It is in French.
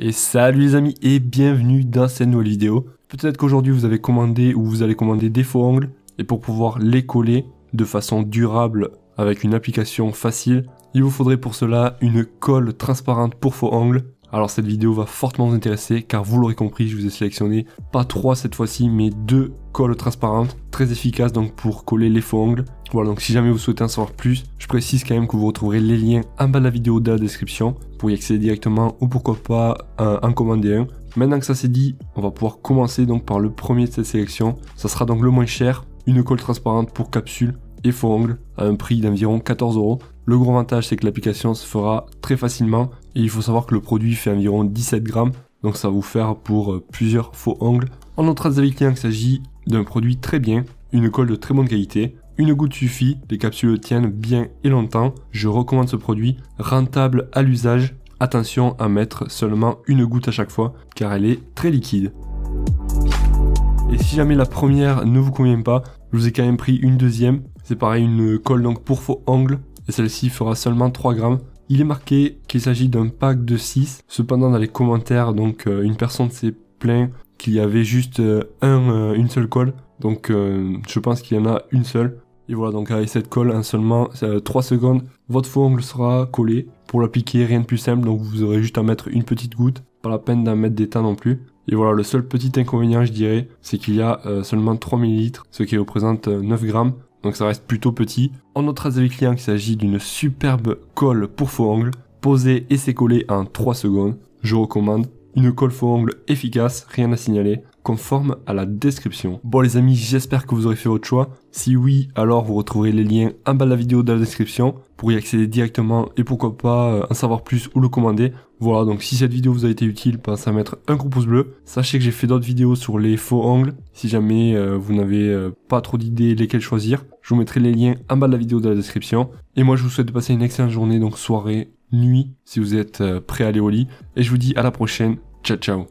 Et salut les amis et bienvenue dans cette nouvelle vidéo. Peut-être qu'aujourd'hui vous avez commandé ou vous allez commander des faux angles et pour pouvoir les coller de façon durable avec une application facile, il vous faudrait pour cela une colle transparente pour faux angles alors cette vidéo va fortement vous intéresser car vous l'aurez compris, je vous ai sélectionné pas trois cette fois-ci mais deux colles transparentes très efficaces donc pour coller les faux ongles. Voilà donc si jamais vous souhaitez en savoir plus, je précise quand même que vous retrouverez les liens en bas de la vidéo dans la description pour y accéder directement ou pourquoi pas en commander un. Maintenant que ça c'est dit, on va pouvoir commencer donc par le premier de cette sélection. Ça sera donc le moins cher, une colle transparente pour capsule et faux ongles à un prix d'environ 14 euros. Le gros avantage, c'est que l'application se fera très facilement et il faut savoir que le produit fait environ 17 grammes, donc ça va vous faire pour euh, plusieurs faux ongles. En notera des avis clients qu'il s'agit d'un produit très bien, une colle de très bonne qualité, une goutte suffit, les capsules tiennent bien et longtemps. Je recommande ce produit, rentable à l'usage. Attention à mettre seulement une goutte à chaque fois car elle est très liquide. Et si jamais la première ne vous convient pas, je vous ai quand même pris une deuxième. C'est pareil, une colle donc pour faux ongles et celle-ci fera seulement 3 grammes. Il est marqué qu'il s'agit d'un pack de 6. Cependant, dans les commentaires, donc euh, une personne s'est plaint qu'il y avait juste euh, un, euh, une seule colle. Donc je pense qu'il y en a une seule. Et voilà, donc avec cette colle, en seulement 3 secondes, votre faux ongle sera collé. Pour l'appliquer, rien de plus simple, donc vous aurez juste à mettre une petite goutte. Pas la peine d'en mettre des tas non plus. Et voilà, le seul petit inconvénient, je dirais, c'est qu'il y a seulement 3 ml, ce qui représente 9 grammes donc ça reste plutôt petit. On notera avec client qu'il s'agit d'une superbe colle pour faux angle, posée et s'est en 3 secondes. Je recommande une colle faux angle efficace, rien à signaler conforme à la description. Bon les amis, j'espère que vous aurez fait votre choix. Si oui, alors vous retrouverez les liens en bas de la vidéo dans la description pour y accéder directement et pourquoi pas euh, en savoir plus ou le commander. Voilà, donc si cette vidéo vous a été utile, pensez à mettre un gros pouce bleu. Sachez que j'ai fait d'autres vidéos sur les faux angles, si jamais euh, vous n'avez euh, pas trop d'idées lesquelles choisir. Je vous mettrai les liens en bas de la vidéo dans la description. Et moi je vous souhaite de passer une excellente journée, donc soirée, nuit, si vous êtes prêt à aller au lit. Et je vous dis à la prochaine, ciao ciao